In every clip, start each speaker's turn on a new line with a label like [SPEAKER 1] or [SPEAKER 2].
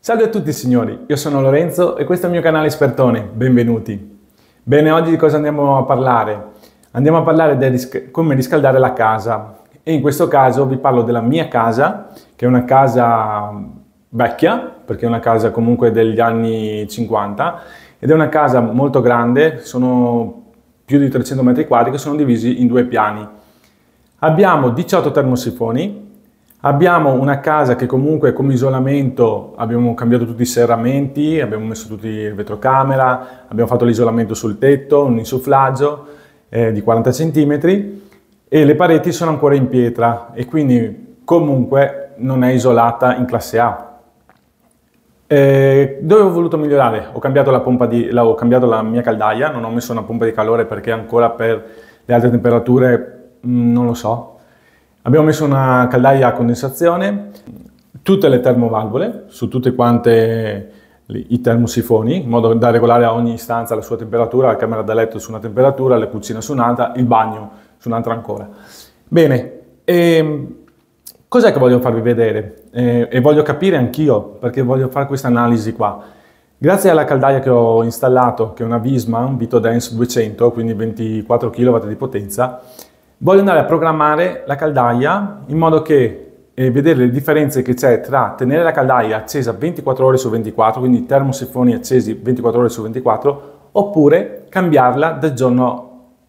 [SPEAKER 1] Salve a tutti signori, io sono Lorenzo e questo è il mio canale Espertone, benvenuti. Bene, oggi di cosa andiamo a parlare? Andiamo a parlare di come riscaldare la casa e in questo caso vi parlo della mia casa, che è una casa mm, vecchia, perché è una casa comunque degli anni 50 ed è una casa molto grande, sono più di 300 metri quadri che sono divisi in due piani. Abbiamo 18 termosifoni, abbiamo una casa che comunque come isolamento abbiamo cambiato tutti i serramenti, abbiamo messo tutti il vetrocamera, abbiamo fatto l'isolamento sul tetto, un insufflaggio eh, di 40 cm e le pareti sono ancora in pietra e quindi comunque non è isolata in classe A. Eh, dove ho voluto migliorare? Ho cambiato, di, ho cambiato la mia caldaia, non ho messo una pompa di calore perché ancora per le alte temperature Mm, non lo so. Abbiamo messo una caldaia a condensazione, tutte le termovalvole, su tutti quante i termosifoni, in modo da regolare a ogni stanza la sua temperatura, la camera da letto su una temperatura, la cucina su un'altra, il bagno su un'altra ancora. Bene, ehm, cos'è che voglio farvi vedere? E, eh, e voglio capire anch'io, perché voglio fare questa analisi qua. Grazie alla caldaia che ho installato, che è una Visma, un Vito Dance 200, quindi 24 kW di potenza, voglio andare a programmare la caldaia in modo che eh, vedere le differenze che c'è tra tenere la caldaia accesa 24 ore su 24, quindi termosifoni accesi 24 ore su 24, oppure cambiarla dal giorno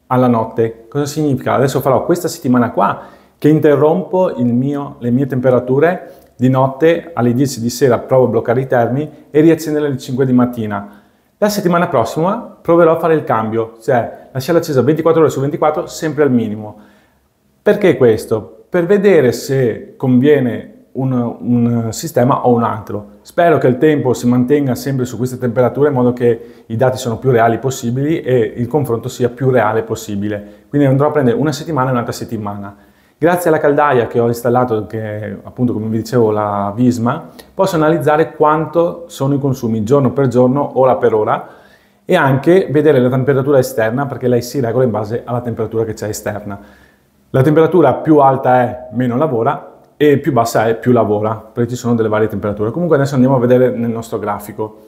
[SPEAKER 1] alla notte. Cosa significa? Adesso farò questa settimana qua che interrompo mio, le mie temperature di notte alle 10 di sera, provo a bloccare i termini e riaccenderle alle 5 di mattina. La settimana prossima proverò a fare il cambio, cioè lasciarla accesa 24 ore su 24 sempre al minimo. Perché questo? Per vedere se conviene un, un, sistema o un altro. Spero che il tempo si mantenga sempre su queste temperature in modo che i dati siano più reali possibili e il confronto sia più reale possibile. Quindi andrò a prendere una settimana e un'altra settimana. Grazie alla caldaia che ho installato, che è appunto come vi dicevo la Visma, posso analizzare quanto sono i consumi giorno per giorno, ora per ora, e anche vedere la temperatura esterna perché lei si regola in base alla temperatura che c'è esterna. La temperatura più alta è meno lavora e più bassa è più lavora perché ci sono delle varie temperature. Comunque adesso andiamo a vedere nel nostro grafico.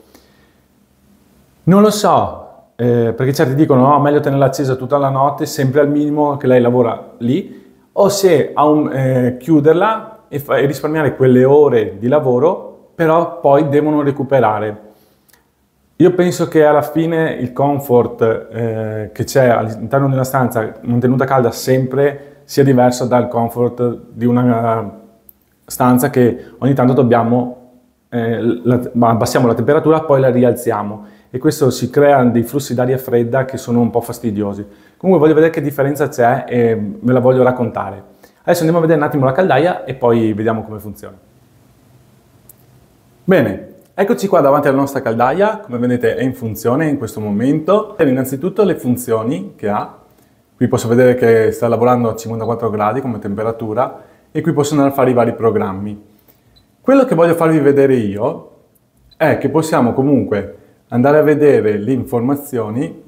[SPEAKER 1] Non lo so, eh, perché certi dicono no, oh, meglio tenerla accesa tutta la notte, sempre al minimo che lei lavora lì, o se un, eh, chiuderla e, e risparmiare quelle ore di lavoro, però poi devono recuperare. Io penso che alla fine il comfort eh, che c'è all'interno di una stanza mantenuta calda sempre sia diverso dal comfort di una stanza che ogni tanto dobbiamo, eh, la, abbassiamo la temperatura, poi la rialziamo e questo si crea dei flussi d'aria fredda che sono un po' fastidiosi. Comunque voglio vedere che differenza c'è e ve la voglio raccontare. Adesso andiamo a vedere un attimo la caldaia e poi vediamo come funziona. Bene, Eccoci qua davanti alla nostra caldaia, come vedete è in funzione in questo momento. Vedete innanzitutto le funzioni che ha, qui posso vedere che sta lavorando a 54 gradi come temperatura e qui possono andare a fare i vari programmi. Quello che voglio farvi vedere io è che possiamo comunque andare a vedere le informazioni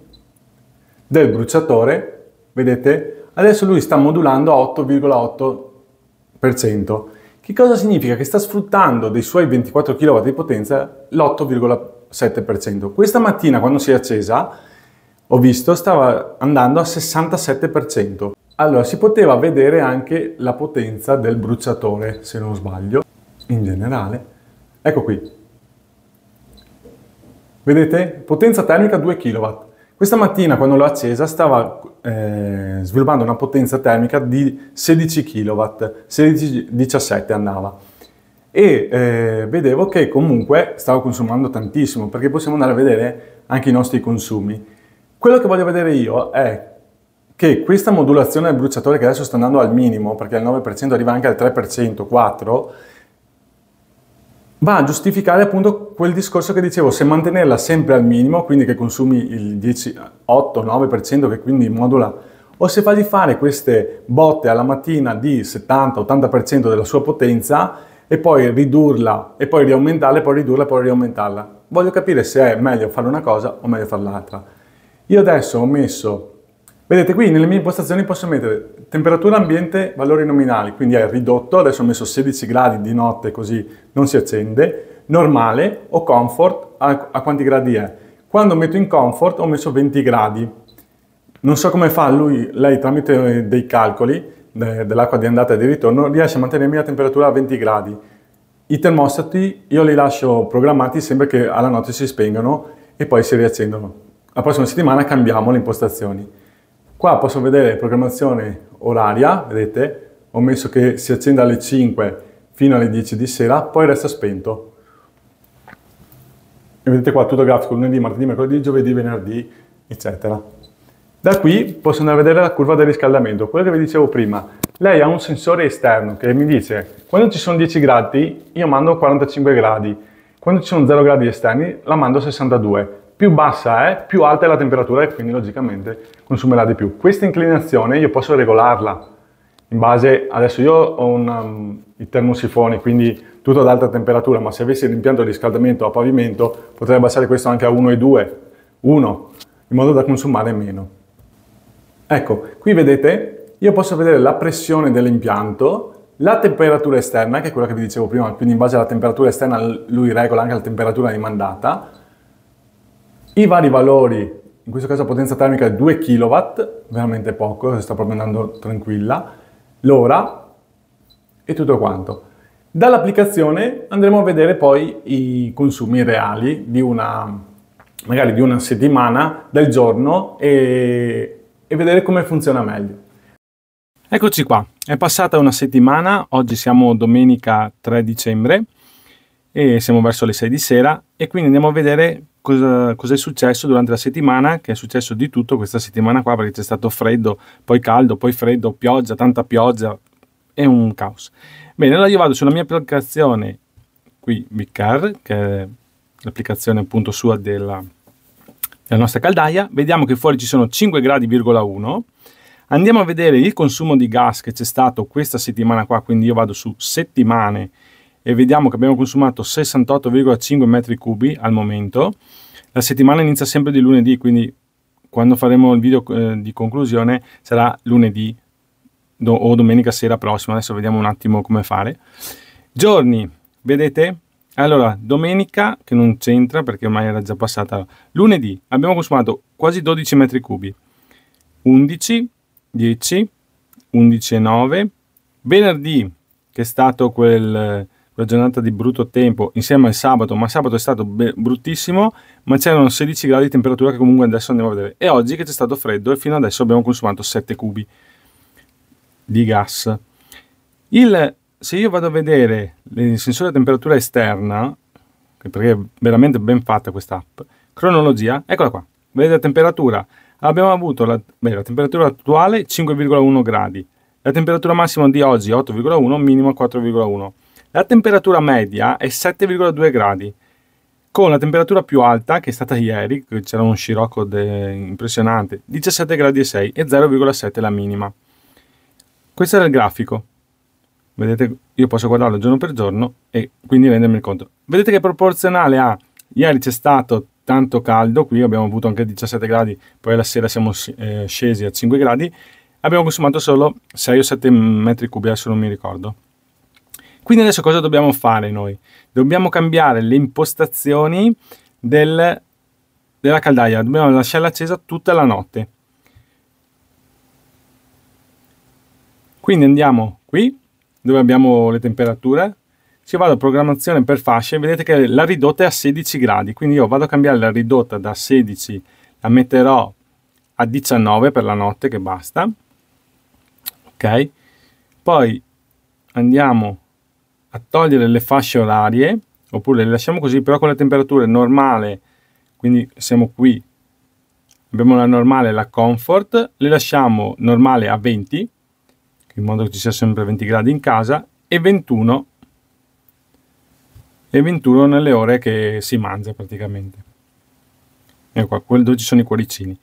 [SPEAKER 1] del bruciatore, vedete? Adesso lui sta modulando a 8,8%. Che cosa significa? Che sta sfruttando dei suoi 24 kW di potenza l'8,7%. Questa mattina quando si è accesa ho visto stava andando a 67%. Allora si poteva vedere anche la potenza del bruciatore, se non sbaglio, in generale. Ecco qui. Vedete? Potenza termica 2 kW. Questa mattina quando l'ho accesa stava eh, sviluppando una potenza termica di 16 kW, 16-17 andava. E eh, vedevo che comunque stavo consumando tantissimo, perché possiamo andare a vedere anche i nostri consumi. Quello che voglio vedere io è che questa modulazione del bruciatore che adesso sta andando al minimo, perché al 9% arriva anche al 3%, 4%, va a giustificare appunto quel discorso che dicevo, se mantenerla sempre al minimo, quindi che consumi il 10, 8, 9% che quindi modula, o se fargli fare queste botte alla mattina di 70-80% della sua potenza e poi ridurla, e poi riaumentarla, e poi ridurla, e poi riaumentarla. Voglio capire se è meglio fare una cosa o meglio fare l'altra. Io adesso ho messo Vedete qui nelle mie impostazioni posso mettere temperatura ambiente, valori nominali, quindi è ridotto, adesso ho messo 16 gradi di notte così non si accende, normale o comfort a, a quanti gradi è. Quando metto in comfort ho messo 20 gradi. Non so come fa lui, lei tramite dei calcoli de, dell'acqua di andata e di ritorno riesce a mantenermi la temperatura a 20 gradi. I termostati io li lascio programmati sempre che alla notte si spengano e poi si riaccendono. La prossima settimana cambiamo le impostazioni. Qua posso vedere programmazione oraria, vedete? Ho messo che si accende alle 5 fino alle 10 di sera, poi resta spento. E vedete qua tutto il grafico lunedì, martedì, mercoledì, giovedì, venerdì, eccetera. Da qui posso andare a vedere la curva del riscaldamento, quello che vi dicevo prima. Lei ha un sensore esterno che mi dice quando ci sono 10 gradi io mando 45 gradi, quando ci sono 0 gradi esterni la mando 62, più bassa è, eh, più alta è la temperatura e quindi logicamente consumerà di più. Questa inclinazione io posso regolarla in base, adesso io ho un, um, i termosifoni, quindi tutto ad alta temperatura, ma se avessi l'impianto di riscaldamento a pavimento potrei abbassare questo anche a 1,2, 1, in modo da consumare meno. Ecco, qui vedete, io posso vedere la pressione dell'impianto, la temperatura esterna, che è quella che vi dicevo prima, quindi in base alla temperatura esterna lui regola anche la temperatura rimandata, i vari valori, in questo caso la potenza termica è 2 kW, veramente poco, sta proprio andando tranquilla, l'ora e tutto quanto. Dall'applicazione andremo a vedere poi i consumi reali di una, magari di una settimana, del giorno e, e vedere come funziona meglio. Eccoci qua, è passata una settimana, oggi siamo domenica 3 dicembre e siamo verso le 6 di sera e quindi andiamo a vedere cosa, cosa, è successo durante la settimana, che è successo di tutto questa settimana qua, perché c'è stato freddo, poi caldo, poi freddo, pioggia, tanta pioggia, è un caos. Bene, allora io vado sulla mia applicazione, qui Vicar, che è l'applicazione appunto sua della, della nostra caldaia, vediamo che fuori ci sono 5 gradi,1 andiamo a vedere il consumo di gas che c'è stato questa settimana qua, quindi io vado su settimane e vediamo che abbiamo consumato 68,5 metri cubi al momento. La settimana inizia sempre di lunedì, quindi quando faremo il video eh, di conclusione sarà lunedì o domenica sera prossima. Adesso vediamo un attimo come fare. Giorni, vedete? Allora, domenica, che non c'entra perché ormai era già passata, lunedì abbiamo consumato quasi 12 metri cubi. 11, 10, 11 e 9. Venerdì, che è stato quel la giornata di brutto tempo insieme al sabato, ma sabato è stato be- bruttissimo, ma c'erano 16 gradi di temperatura che comunque adesso andiamo a vedere. E oggi che c'è stato freddo e fino adesso abbiamo consumato 7 cubi di gas. Il, se io vado a vedere il sensore a temperatura esterna, perché è veramente ben fatta questa app, cronologia, eccola qua, vedete la temperatura. Abbiamo avuto la, beh, la temperatura attuale 5,1 gradi, la temperatura massima di oggi 8,1, minima 4,1 la temperatura media è 7,2 gradi, con la temperatura più alta che è stata ieri, c'era uno scirocco de... impressionante, 17 gradi e 6 e 0,7 la minima. Questo era il grafico. Vedete, io posso guardarlo giorno per giorno e quindi rendermi conto. Vedete che è proporzionale a ieri c'è stato tanto caldo, qui abbiamo avuto anche 17 gradi, poi la sera siamo eh, scesi a 5 gradi, abbiamo consumato solo 6 o 7 metri cubi, adesso non mi ricordo. Quindi adesso cosa dobbiamo fare noi? Dobbiamo cambiare le impostazioni del, della caldaia, dobbiamo lasciarla accesa tutta la notte. Quindi andiamo qui, dove abbiamo le temperature, se vado a programmazione per fasce, vedete che la ridotta è a 16 gradi, quindi io vado a cambiare la ridotta da 16, la metterò a 19 per la notte che basta, ok? Poi andiamo a togliere le fasce orarie, oppure le lasciamo così, però con la temperatura normale, quindi siamo qui, abbiamo la normale la comfort, le lasciamo normale a 20, in modo che ci sia sempre 20 gradi in casa, e 21, e 21 nelle ore che si mangia praticamente. Ecco qua, quel dove ci sono i cuoricini.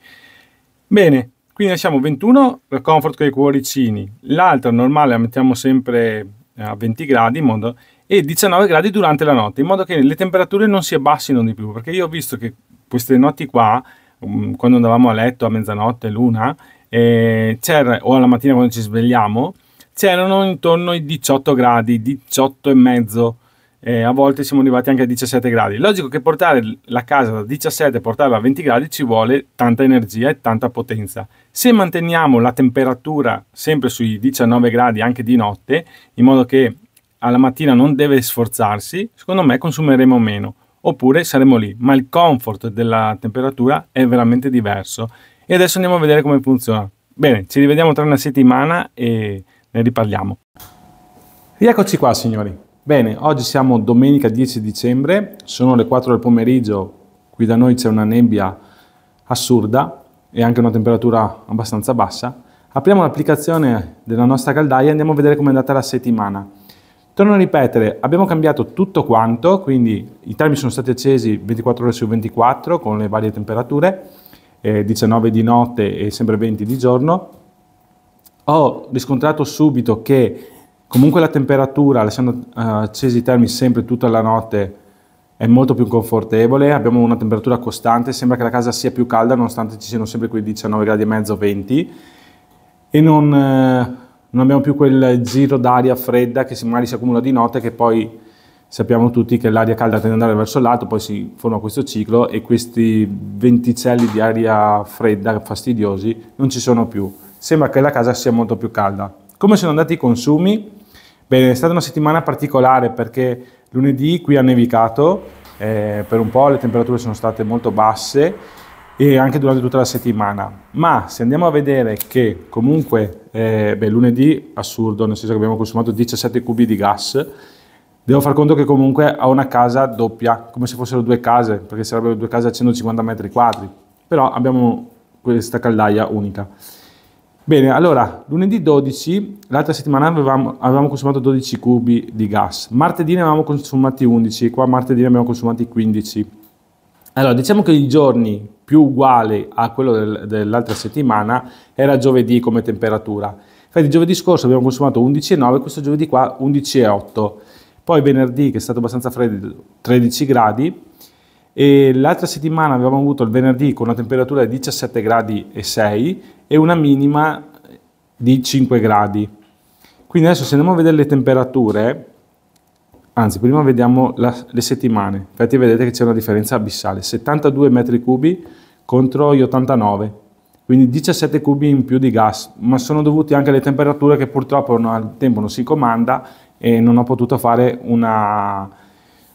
[SPEAKER 1] Bene, quindi lasciamo 21 la comfort con i cuoricini, l'altra normale la mettiamo sempre eh, a 20 gradi modo, e 19 gradi durante la notte, in modo che le temperature non si abbassino di più, perché io ho visto che queste notti qua, mm, quando andavamo a letto a mezzanotte, l'una, eh, o alla mattina quando ci svegliamo, c'erano intorno ai 18 gradi, 18 e mezzo gradi eh, a volte siamo arrivati anche a 17 gradi. Logico che portare la casa da 17 e portarla a 20 gradi ci vuole tanta energia e tanta potenza. Se manteniamo la temperatura sempre sui 19 gradi anche di notte, in modo che alla mattina non deve sforzarsi, secondo me consumeremo meno. Oppure saremo lì, ma il comfort della temperatura è veramente diverso. E adesso andiamo a vedere come funziona. Bene, ci rivediamo tra una settimana e ne riparliamo. Rieccoci qua, signori. Bene, oggi siamo domenica 10 dicembre, sono le 4 del pomeriggio, qui da noi c'è una nebbia assurda e anche una temperatura abbastanza bassa. Apriamo l'applicazione della nostra caldaia e andiamo a vedere com'è andata la settimana. Torno a ripetere, abbiamo cambiato tutto quanto, quindi i termini sono stati accesi 24 ore su 24 con le varie temperature, eh, 19 di notte e sempre 20 di giorno. Ho riscontrato subito che Comunque la temperatura, lasciando eh, accesi i termi sempre tutta la notte, è molto più confortevole, abbiamo una temperatura costante, sembra che la casa sia più calda nonostante ci siano sempre quei 19 gradi e mezzo, 20 e non, eh, non abbiamo più quel giro d'aria fredda che magari si accumula di notte che poi sappiamo tutti che l'aria calda tende ad andare verso l'alto, poi si forma questo ciclo e questi venticelli di aria fredda fastidiosi non ci sono più. Sembra che la casa sia molto più calda. Come sono andati i consumi? Bene, è stata una settimana particolare perché lunedì qui ha nevicato, eh, per un po' le temperature sono state molto basse e anche durante tutta la settimana. Ma se andiamo a vedere che comunque, eh, beh, lunedì assurdo, nel senso che abbiamo consumato 17 cubi di gas, devo far conto che comunque ho una casa doppia, come se fossero due case, perché sarebbero due case a 150 metri quadri, però abbiamo questa caldaia unica. Bene, allora, lunedì 12, l'altra settimana avevamo, avevamo, consumato 12 cubi di gas, martedì ne avevamo consumati 11, qua martedì ne abbiamo consumati 15. Allora, diciamo che i giorni più uguali a quello del, dell'altra settimana era giovedì come temperatura. Infatti giovedì scorso abbiamo consumato 11,9, questo giovedì qua 11,8. Poi venerdì, che è stato abbastanza freddo, 13 gradi, e l'altra settimana avevamo avuto il venerdì con una temperatura di 17 gradi e 6 e una minima di 5 gradi. Quindi adesso se andiamo a vedere le temperature, anzi prima vediamo la, le settimane, infatti vedete che c'è una differenza abissale, 72 metri cubi contro gli 89, quindi 17 cubi in più di gas, ma sono dovuti anche alle temperature che purtroppo non, al tempo non si comanda e non ho potuto fare una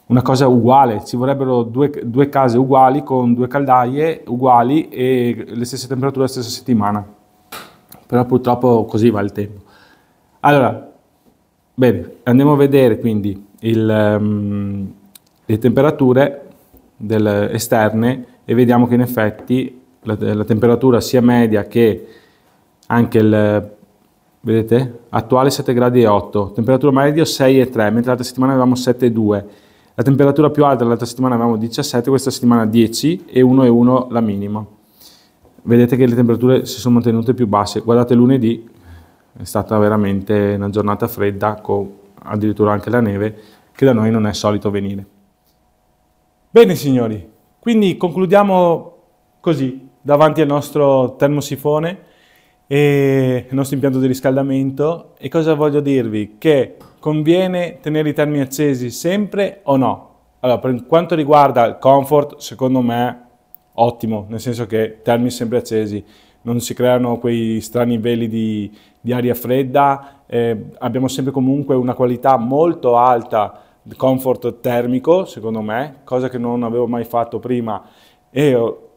[SPEAKER 1] una cosa uguale, ci vorrebbero due, due case uguali con due caldaie uguali e le stesse temperature la stessa settimana. Però purtroppo così va il tempo. Allora, bene, andiamo a vedere quindi il, um, le temperature del, esterne e vediamo che in effetti la, la temperatura sia media che anche il vedete attuale 7 gradi e 8 temperatura media 6 e 3 mentre l'altra settimana avevamo 7 e 2 la temperatura più alta l'altra settimana avevamo 17, questa settimana 10 e 1,1 la minima. Vedete che le temperature si sono mantenute più basse. Guardate lunedì, è stata veramente una giornata fredda con addirittura anche la neve che da noi non è solito venire. Bene signori, quindi concludiamo così davanti al nostro termosifone e il nostro impianto di riscaldamento. E cosa voglio dirvi? Che conviene tenere i termini accesi sempre o no? Allora, per quanto riguarda il comfort, secondo me ottimo, nel senso che termini sempre accesi, non si creano quei strani veli di, di aria fredda, eh, abbiamo sempre comunque una qualità molto alta di comfort termico, secondo me, cosa che non avevo mai fatto prima e oh,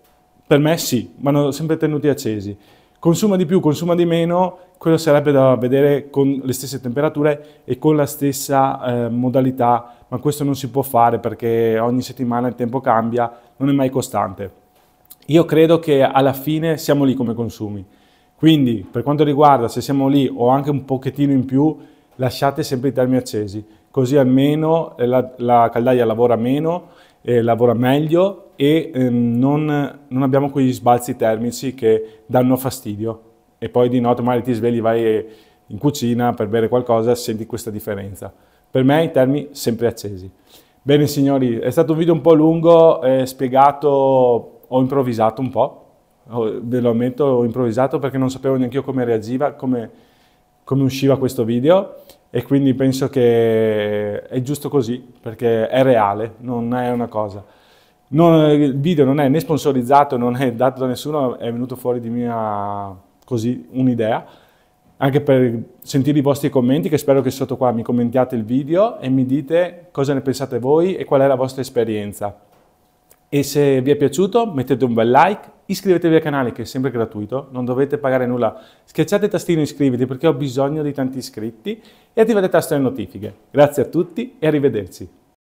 [SPEAKER 1] per me sì, vanno sempre tenuti accesi. Consuma di più, consuma di meno, quello sarebbe da vedere con le stesse temperature e con la stessa eh, modalità, ma questo non si può fare perché ogni settimana il tempo cambia, non è mai costante. Io credo che alla fine siamo lì come consumi. Quindi, per quanto riguarda se siamo lì o anche un pochettino in più, lasciate sempre i termi accesi, così almeno la, la caldaia lavora meno, eh, lavora meglio e eh, non, non, abbiamo quegli sbalzi termici che danno fastidio. E poi di notte magari ti svegli, vai eh, in cucina per bere qualcosa, senti questa differenza. Per me i termini sempre accesi. Bene signori, è stato un video un po' lungo, eh, spiegato, ho improvvisato un po', ve lo ammetto, ho improvvisato perché non sapevo neanche io come reagiva, come, come usciva questo video e quindi penso che è giusto così perché è reale, non è una cosa. Non, il video non è né sponsorizzato, non è dato da nessuno, è venuto fuori di mia così un'idea, anche per sentire i vostri commenti, che spero che sotto qua mi commentiate il video e mi dite cosa ne pensate voi e qual è la vostra esperienza. E se vi è piaciuto mettete un bel like, iscrivetevi al canale che è sempre gratuito, non dovete pagare nulla, schiacciate il tastino iscriviti perché ho bisogno di tanti iscritti e attivate il tasto delle notifiche. Grazie a tutti e arrivederci.